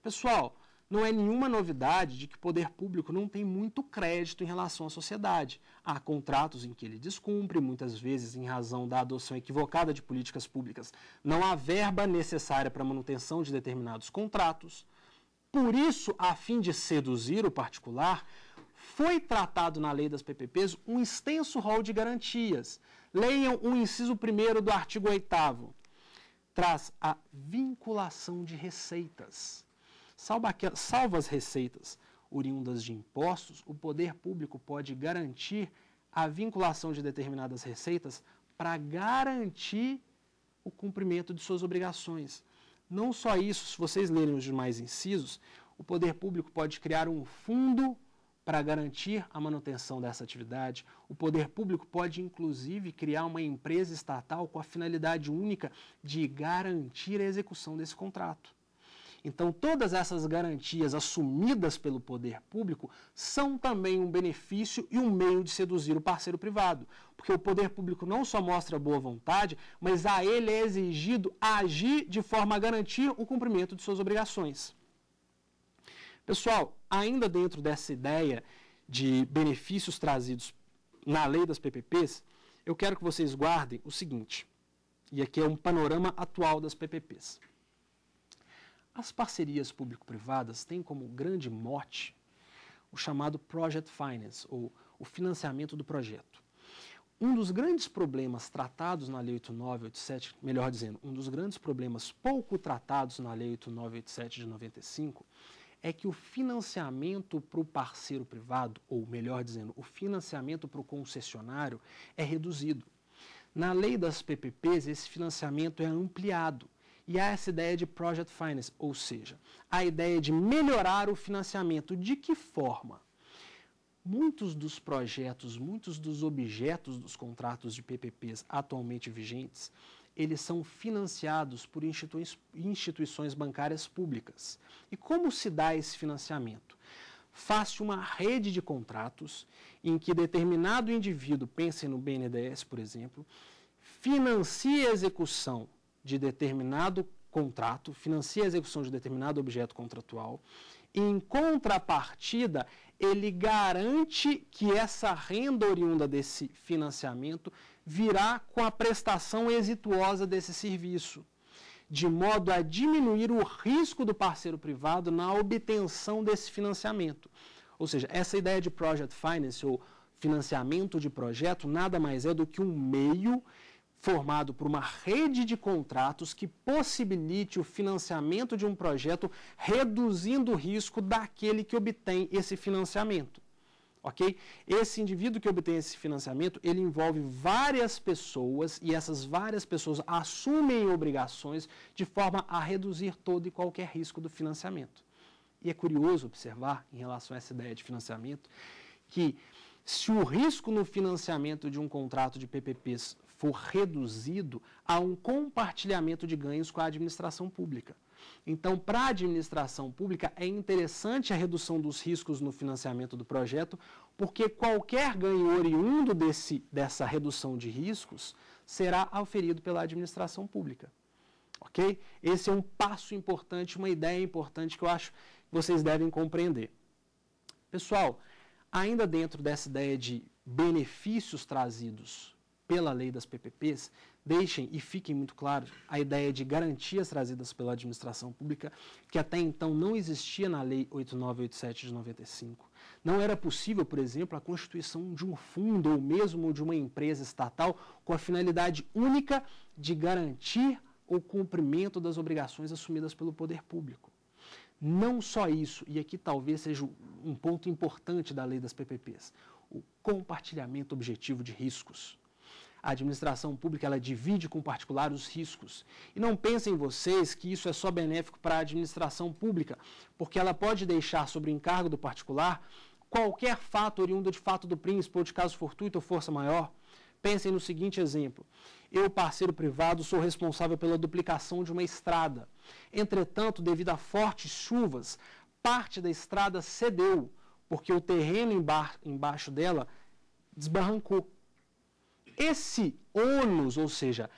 Pessoal, não é nenhuma novidade de que o poder público não tem muito crédito em relação à sociedade. Há contratos em que ele descumpre, muitas vezes em razão da adoção equivocada de políticas públicas. Não há verba necessária para a manutenção de determinados contratos. Por isso, a fim de seduzir o particular, foi tratado na lei das PPPs um extenso rol de garantias. Leiam o inciso 1 do artigo 8 traz a vinculação de receitas. Salva, salvo as receitas oriundas de impostos, o poder público pode garantir a vinculação de determinadas receitas para garantir o cumprimento de suas obrigações. Não só isso, se vocês lerem os demais incisos, o poder público pode criar um fundo para garantir a manutenção dessa atividade. O poder público pode, inclusive, criar uma empresa estatal com a finalidade única de garantir a execução desse contrato. Então, todas essas garantias assumidas pelo poder público são também um benefício e um meio de seduzir o parceiro privado, porque o poder público não só mostra boa vontade, mas a ele é exigido agir de forma a garantir o cumprimento de suas obrigações. Pessoal, ainda dentro dessa ideia de benefícios trazidos na lei das PPPs, eu quero que vocês guardem o seguinte, e aqui é um panorama atual das PPPs. As parcerias público-privadas têm como grande mote o chamado Project Finance, ou o financiamento do projeto. Um dos grandes problemas tratados na Lei 8987, melhor dizendo, um dos grandes problemas pouco tratados na Lei 8987 de 95 é que o financiamento para o parceiro privado, ou melhor dizendo, o financiamento para o concessionário é reduzido. Na lei das PPPs, esse financiamento é ampliado. E há essa ideia de project finance, ou seja, a ideia de melhorar o financiamento. De que forma? Muitos dos projetos, muitos dos objetos dos contratos de PPPs atualmente vigentes, eles são financiados por institui instituições bancárias públicas. E como se dá esse financiamento? Faça uma rede de contratos em que determinado indivíduo, pense no BNDES, por exemplo, financia a execução de determinado contrato, financia a execução de determinado objeto contratual, e em contrapartida, ele garante que essa renda oriunda desse financiamento virá com a prestação exitosa desse serviço, de modo a diminuir o risco do parceiro privado na obtenção desse financiamento. Ou seja, essa ideia de project finance ou financiamento de projeto nada mais é do que um meio formado por uma rede de contratos que possibilite o financiamento de um projeto, reduzindo o risco daquele que obtém esse financiamento. Ok? Esse indivíduo que obtém esse financiamento, ele envolve várias pessoas e essas várias pessoas assumem obrigações de forma a reduzir todo e qualquer risco do financiamento. E é curioso observar, em relação a essa ideia de financiamento, que se o risco no financiamento de um contrato de PPPs for reduzido a um compartilhamento de ganhos com a administração pública. Então, para a administração pública, é interessante a redução dos riscos no financiamento do projeto, porque qualquer ganho oriundo desse, dessa redução de riscos será oferido pela administração pública. Ok? Esse é um passo importante, uma ideia importante que eu acho que vocês devem compreender. Pessoal, ainda dentro dessa ideia de benefícios trazidos pela lei das PPPs deixem e fiquem muito claros a ideia de garantias trazidas pela administração pública, que até então não existia na Lei 8987 de 95. Não era possível, por exemplo, a constituição de um fundo ou mesmo de uma empresa estatal com a finalidade única de garantir o cumprimento das obrigações assumidas pelo poder público. Não só isso, e aqui talvez seja um ponto importante da lei das PPPs, o compartilhamento objetivo de riscos. A administração pública ela divide com o particular os riscos. E não pensem vocês que isso é só benéfico para a administração pública, porque ela pode deixar sobre o encargo do particular qualquer fato oriundo de fato do príncipe ou de caso fortuito ou força maior. Pensem no seguinte exemplo: eu, parceiro privado, sou responsável pela duplicação de uma estrada. Entretanto, devido a fortes chuvas, parte da estrada cedeu, porque o terreno embaixo dela desbarrancou. Esse ônus, ou seja,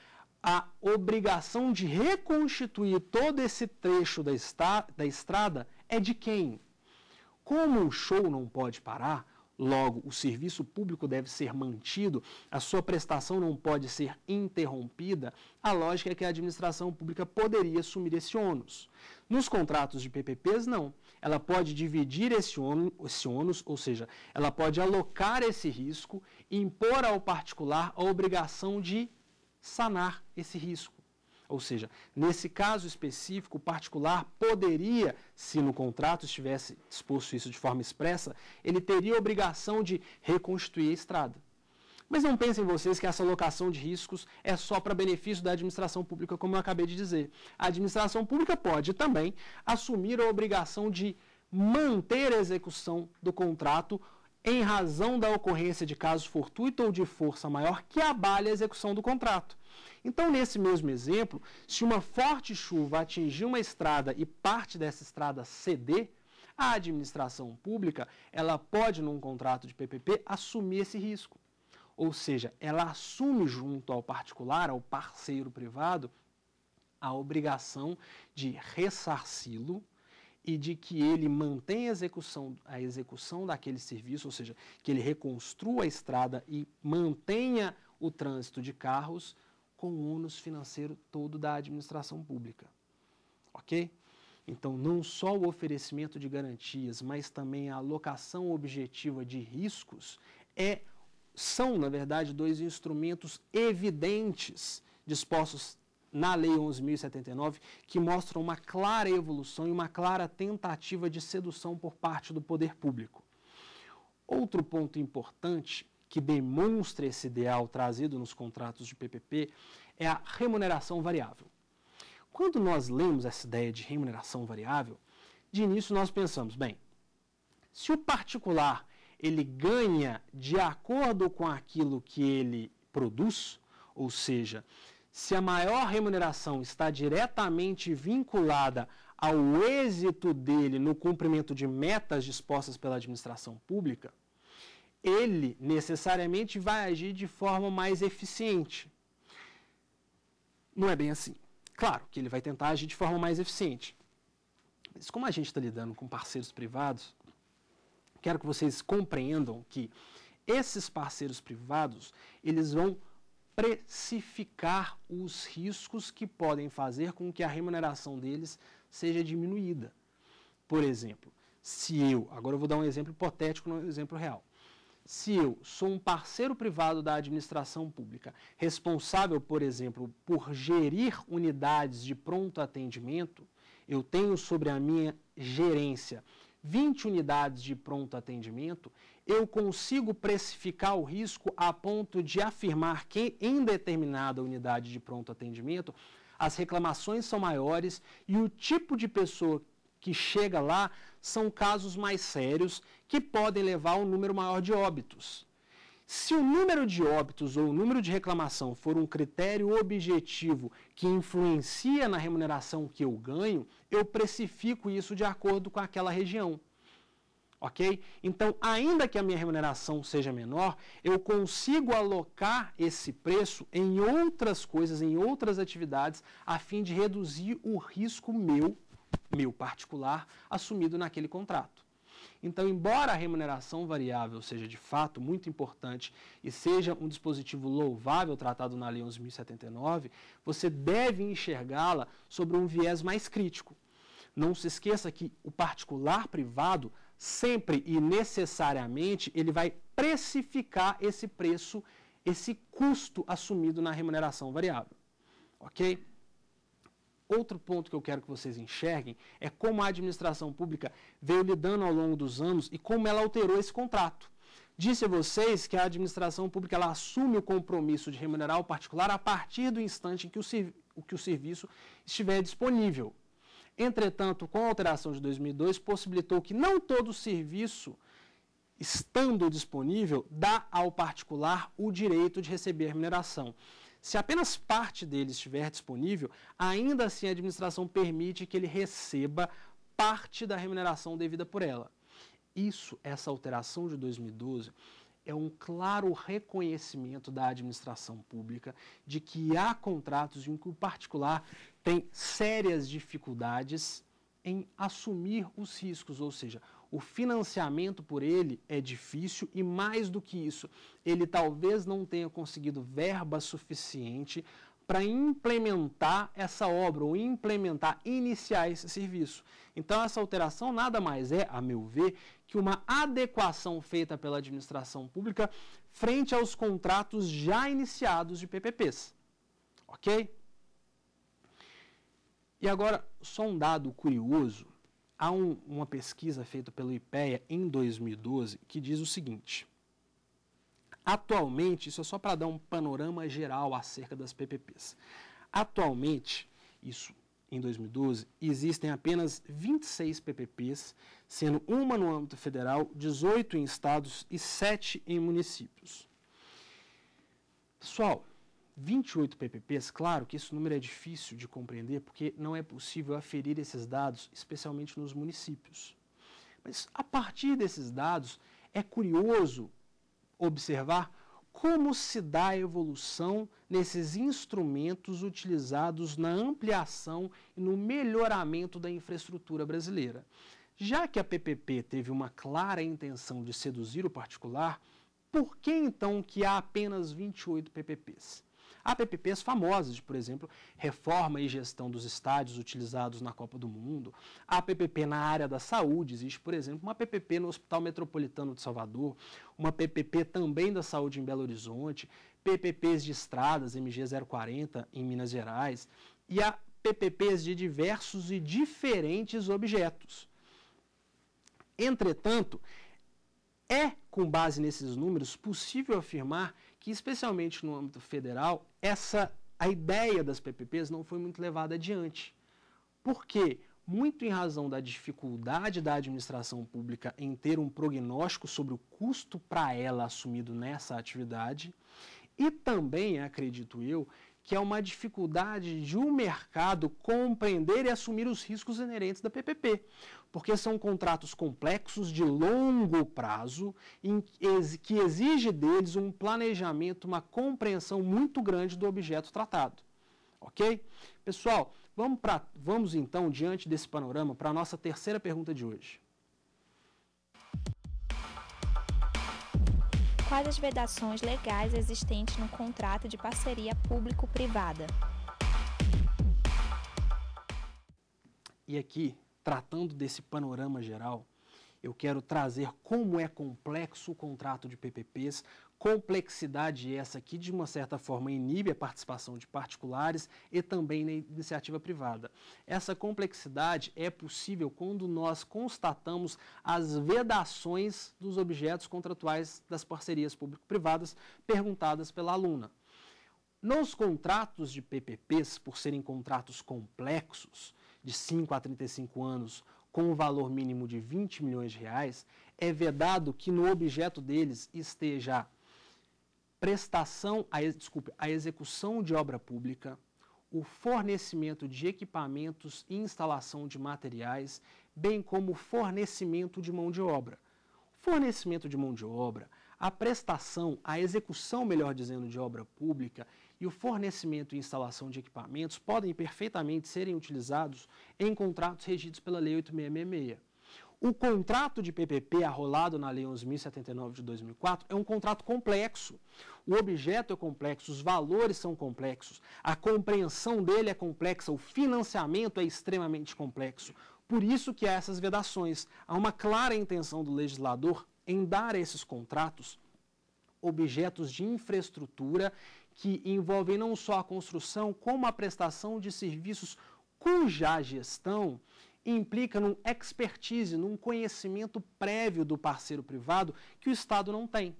a obrigação de reconstituir todo esse trecho da, estra da estrada, é de quem? Como o show não pode parar, Logo, o serviço público deve ser mantido, a sua prestação não pode ser interrompida. A lógica é que a administração pública poderia assumir esse ônus. Nos contratos de PPPs, não. Ela pode dividir esse ônus, esse ônus ou seja, ela pode alocar esse risco impor ao particular a obrigação de sanar esse risco. Ou seja, nesse caso específico, o particular poderia, se no contrato estivesse disposto isso de forma expressa, ele teria a obrigação de reconstituir a estrada. Mas não pensem vocês que essa alocação de riscos é só para benefício da administração pública, como eu acabei de dizer. A administração pública pode também assumir a obrigação de manter a execução do contrato em razão da ocorrência de caso fortuito ou de força maior que abale a execução do contrato. Então, nesse mesmo exemplo, se uma forte chuva atingir uma estrada e parte dessa estrada ceder, a administração pública, ela pode num contrato de PPP assumir esse risco. Ou seja, ela assume junto ao particular, ao parceiro privado, a obrigação de ressarci-lo e de que ele mantém a execução, a execução daquele serviço, ou seja, que ele reconstrua a estrada e mantenha o trânsito de carros com o ônus financeiro todo da administração pública. Ok? Então, não só o oferecimento de garantias, mas também a alocação objetiva de riscos é, são, na verdade, dois instrumentos evidentes dispostos na Lei 11.079, que mostram uma clara evolução e uma clara tentativa de sedução por parte do poder público. Outro ponto importante que demonstra esse ideal trazido nos contratos de PPP é a remuneração variável. Quando nós lemos essa ideia de remuneração variável, de início nós pensamos, bem, se o particular ele ganha de acordo com aquilo que ele produz, ou seja, se a maior remuneração está diretamente vinculada ao êxito dele no cumprimento de metas dispostas pela administração pública, ele necessariamente vai agir de forma mais eficiente. Não é bem assim. Claro que ele vai tentar agir de forma mais eficiente. Mas como a gente está lidando com parceiros privados, quero que vocês compreendam que esses parceiros privados, eles vão precificar os riscos que podem fazer com que a remuneração deles seja diminuída. Por exemplo, se eu, agora eu vou dar um exemplo hipotético, um exemplo real. Se eu sou um parceiro privado da administração pública, responsável, por exemplo, por gerir unidades de pronto atendimento, eu tenho sobre a minha gerência 20 unidades de pronto atendimento, eu consigo precificar o risco a ponto de afirmar que em determinada unidade de pronto atendimento as reclamações são maiores e o tipo de pessoa que chega lá são casos mais sérios que podem levar a um número maior de óbitos. Se o número de óbitos ou o número de reclamação for um critério objetivo que influencia na remuneração que eu ganho, eu precifico isso de acordo com aquela região. Ok? Então, ainda que a minha remuneração seja menor, eu consigo alocar esse preço em outras coisas, em outras atividades, a fim de reduzir o risco meu, meu particular, assumido naquele contrato. Então, embora a remuneração variável seja de fato muito importante e seja um dispositivo louvável tratado na Lei 11.079, você deve enxergá-la sobre um viés mais crítico. Não se esqueça que o particular privado sempre e necessariamente ele vai precificar esse preço, esse custo assumido na remuneração variável. Ok? Outro ponto que eu quero que vocês enxerguem é como a administração pública veio lidando ao longo dos anos e como ela alterou esse contrato. Disse a vocês que a administração pública ela assume o compromisso de remunerar o particular a partir do instante em que o, servi que o serviço estiver disponível. Entretanto, com a alteração de 2002, possibilitou que não todo serviço, estando disponível, dá ao particular o direito de receber remuneração. Se apenas parte dele estiver disponível, ainda assim a administração permite que ele receba parte da remuneração devida por ela. Isso, essa alteração de 2012, é um claro reconhecimento da administração pública de que há contratos em que o particular tem sérias dificuldades em assumir os riscos, ou seja, o financiamento por ele é difícil e, mais do que isso, ele talvez não tenha conseguido verba suficiente para implementar essa obra ou implementar, iniciar esse serviço. Então, essa alteração nada mais é, a meu ver, que uma adequação feita pela administração pública frente aos contratos já iniciados de PPPs. Ok? E agora, só um dado curioso. Há um, uma pesquisa feita pelo IPEA em 2012 que diz o seguinte. Atualmente, isso é só para dar um panorama geral acerca das PPPs. Atualmente, isso em 2012, existem apenas 26 PPPs, sendo uma no âmbito federal, 18 em estados e 7 em municípios. Pessoal, 28 PPPs, claro que esse número é difícil de compreender porque não é possível aferir esses dados, especialmente nos municípios. Mas a partir desses dados é curioso observar como se dá a evolução nesses instrumentos utilizados na ampliação e no melhoramento da infraestrutura brasileira. Já que a PPP teve uma clara intenção de seduzir o particular, por que então que há apenas 28 PPPs? apps famosas, por exemplo, reforma e gestão dos estádios utilizados na Copa do Mundo, APPP na área da saúde, existe, por exemplo, uma PPP no Hospital Metropolitano de Salvador, uma PPP também da saúde em Belo Horizonte, PPPs de estradas, MG040 em Minas Gerais, e a PPPs de diversos e diferentes objetos. Entretanto, é com base nesses números possível afirmar que, especialmente no âmbito federal, essa a ideia das PPPs não foi muito levada adiante. Por quê? Muito em razão da dificuldade da administração pública em ter um prognóstico sobre o custo para ela assumido nessa atividade, e também, acredito eu, que é uma dificuldade de o um mercado compreender e assumir os riscos inerentes da PPP porque são contratos complexos de longo prazo que exige deles um planejamento, uma compreensão muito grande do objeto tratado. OK? Pessoal, vamos pra, vamos então diante desse panorama para a nossa terceira pergunta de hoje. Quais as vedações legais existentes no contrato de parceria público-privada? E aqui tratando desse panorama geral, eu quero trazer como é complexo o contrato de PPPs, complexidade essa que, de uma certa forma, inibe a participação de particulares e também na iniciativa privada. Essa complexidade é possível quando nós constatamos as vedações dos objetos contratuais das parcerias público-privadas perguntadas pela aluna. Nos contratos de PPPs, por serem contratos complexos, de 5 a 35 anos com o um valor mínimo de 20 milhões de reais, é vedado que no objeto deles esteja prestação, a, desculpe, a execução de obra pública, o fornecimento de equipamentos e instalação de materiais, bem como fornecimento de mão de obra. Fornecimento de mão de obra, a prestação, a execução, melhor dizendo, de obra pública e o fornecimento e instalação de equipamentos podem perfeitamente serem utilizados em contratos regidos pela Lei 8666. O contrato de PPP arrolado na Lei 11.079 de 2004 é um contrato complexo. O objeto é complexo, os valores são complexos, a compreensão dele é complexa, o financiamento é extremamente complexo. Por isso que há essas vedações. Há uma clara intenção do legislador em dar a esses contratos objetos de infraestrutura que envolvem não só a construção, como a prestação de serviços cuja gestão implica num expertise, num conhecimento prévio do parceiro privado que o Estado não tem.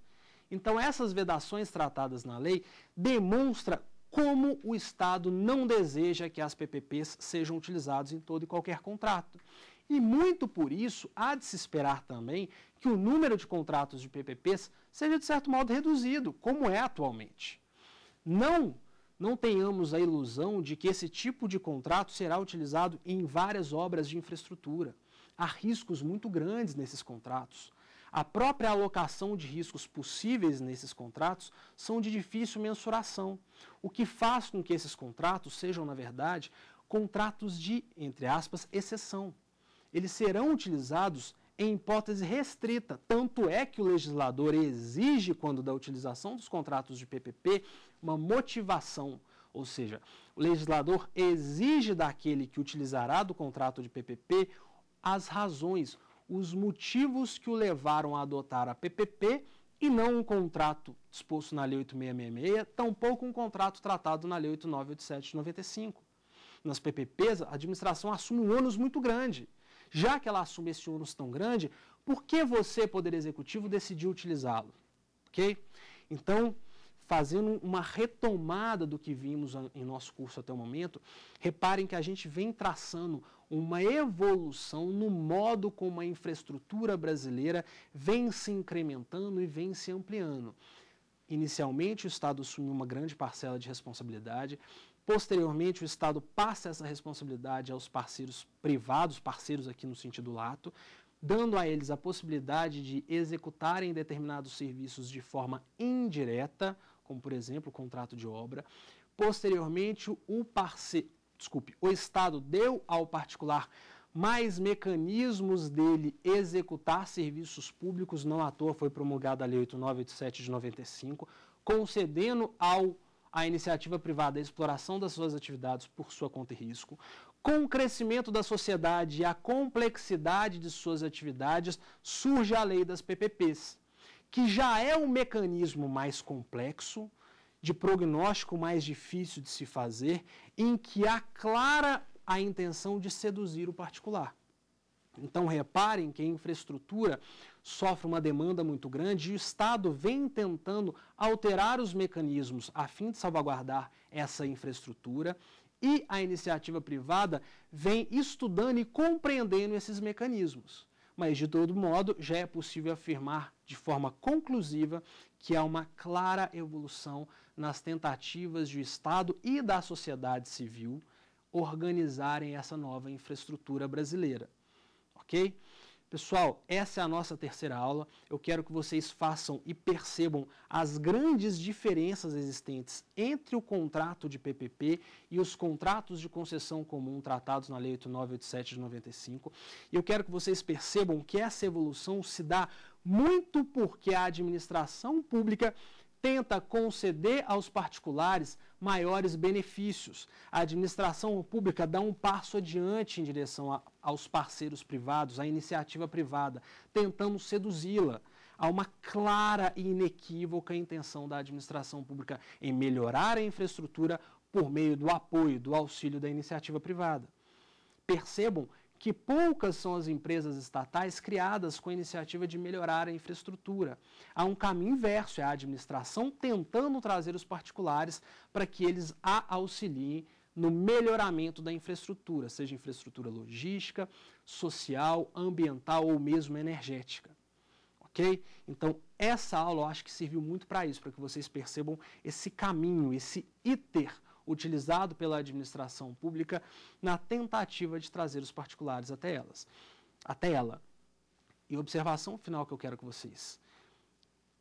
Então, essas vedações tratadas na lei demonstra como o Estado não deseja que as PPPs sejam utilizadas em todo e qualquer contrato. E muito por isso, há de se esperar também que o número de contratos de PPPs seja, de certo modo, reduzido, como é atualmente. Não, não tenhamos a ilusão de que esse tipo de contrato será utilizado em várias obras de infraestrutura. Há riscos muito grandes nesses contratos. A própria alocação de riscos possíveis nesses contratos são de difícil mensuração, o que faz com que esses contratos sejam, na verdade, contratos de, entre aspas, exceção. Eles serão utilizados em hipótese restrita, tanto é que o legislador exige, quando da utilização dos contratos de PPP, uma motivação, ou seja, o legislador exige daquele que utilizará do contrato de PPP as razões, os motivos que o levaram a adotar a PPP e não um contrato disposto na Lei 8666, tampouco um contrato tratado na Lei 8987 de 95. Nas PPPs, a administração assume um ônus muito grande. Já que ela assume esse ônus tão grande, por que você, Poder Executivo, decidiu utilizá-lo? Ok? Então, fazendo uma retomada do que vimos em nosso curso até o momento, reparem que a gente vem traçando uma evolução no modo como a infraestrutura brasileira vem se incrementando e vem se ampliando. Inicialmente, o Estado assumiu uma grande parcela de responsabilidade, Posteriormente, o Estado passa essa responsabilidade aos parceiros privados, parceiros aqui no sentido lato, dando a eles a possibilidade de executarem determinados serviços de forma indireta, como por exemplo o contrato de obra. Posteriormente, o parceiro, desculpe, o Estado deu ao particular mais mecanismos dele executar serviços públicos, não à toa foi promulgada a Lei 8987 de 95, concedendo ao a iniciativa privada a exploração das suas atividades por sua conta e risco. Com o crescimento da sociedade e a complexidade de suas atividades, surge a lei das PPPs, que já é um mecanismo mais complexo, de prognóstico mais difícil de se fazer, em que há clara a intenção de seduzir o particular. Então, reparem que a infraestrutura sofre uma demanda muito grande e o Estado vem tentando alterar os mecanismos a fim de salvaguardar essa infraestrutura e a iniciativa privada vem estudando e compreendendo esses mecanismos mas de todo modo já é possível afirmar de forma conclusiva que há uma clara evolução nas tentativas do Estado e da sociedade civil organizarem essa nova infraestrutura brasileira. Ok? Pessoal, essa é a nossa terceira aula. Eu quero que vocês façam e percebam as grandes diferenças existentes entre o contrato de PPP e os contratos de concessão comum tratados na Lei 8987 de 95. E eu quero que vocês percebam que essa evolução se dá muito porque a administração pública tenta conceder aos particulares maiores benefícios. A administração pública dá um passo adiante em direção a, aos parceiros privados, à iniciativa privada. tentando seduzi-la. Há uma clara e inequívoca intenção da administração pública em melhorar a infraestrutura por meio do apoio, do auxílio da iniciativa privada. Percebam que poucas são as empresas estatais criadas com a iniciativa de melhorar a infraestrutura. Há um caminho inverso, é a administração tentando trazer os particulares para que eles a auxiliem no melhoramento da infraestrutura, seja infraestrutura logística, social, ambiental ou mesmo energética. Ok? Então, essa aula eu acho que serviu muito para isso, para que vocês percebam esse caminho, esse iter utilizado pela administração pública na tentativa de trazer os particulares até elas, até ela. E observação final que eu quero que vocês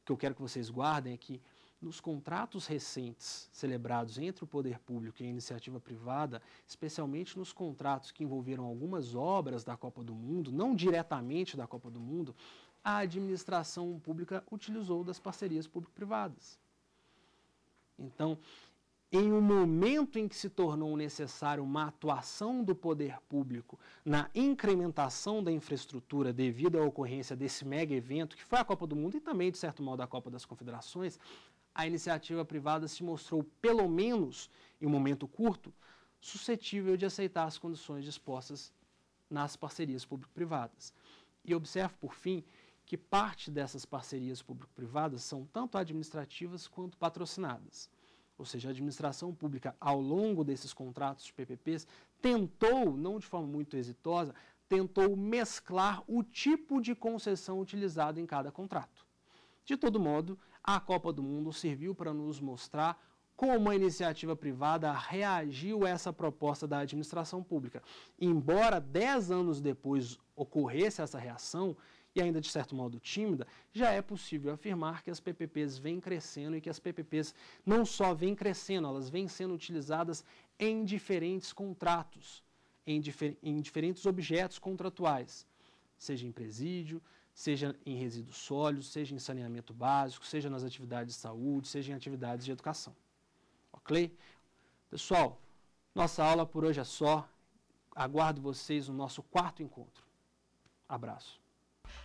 que eu quero que vocês guardem é que nos contratos recentes celebrados entre o poder público e a iniciativa privada, especialmente nos contratos que envolveram algumas obras da Copa do Mundo, não diretamente da Copa do Mundo, a administração pública utilizou das parcerias público-privadas. Então, em um momento em que se tornou necessário uma atuação do poder público na incrementação da infraestrutura devido à ocorrência desse mega evento, que foi a Copa do Mundo e também, de certo modo, a Copa das Confederações, a iniciativa privada se mostrou, pelo menos em um momento curto, suscetível de aceitar as condições dispostas nas parcerias público-privadas. E observo, por fim, que parte dessas parcerias público-privadas são tanto administrativas quanto patrocinadas ou seja, a administração pública, ao longo desses contratos de PPPs, tentou, não de forma muito exitosa, tentou mesclar o tipo de concessão utilizado em cada contrato. De todo modo, a Copa do Mundo serviu para nos mostrar como a iniciativa privada reagiu a essa proposta da administração pública. Embora 10 anos depois ocorresse essa reação, e ainda de certo modo tímida, já é possível afirmar que as PPPs vêm crescendo e que as PPPs não só vêm crescendo, elas vêm sendo utilizadas em diferentes contratos, em, difer em diferentes objetos contratuais, seja em presídio, seja em resíduos sólidos, seja em saneamento básico, seja nas atividades de saúde, seja em atividades de educação. Ok? Pessoal, nossa aula por hoje é só. Aguardo vocês no nosso quarto encontro. Abraço.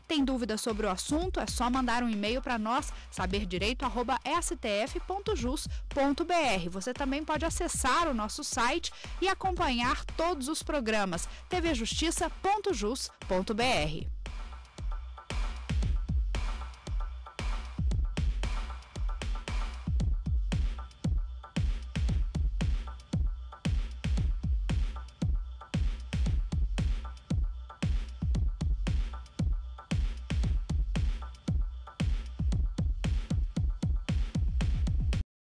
Tem dúvidas sobre o assunto? É só mandar um e-mail para nós, saberdireito@stf.jus.br. Você também pode acessar o nosso site e acompanhar todos os programas tvjustiça.jus.br.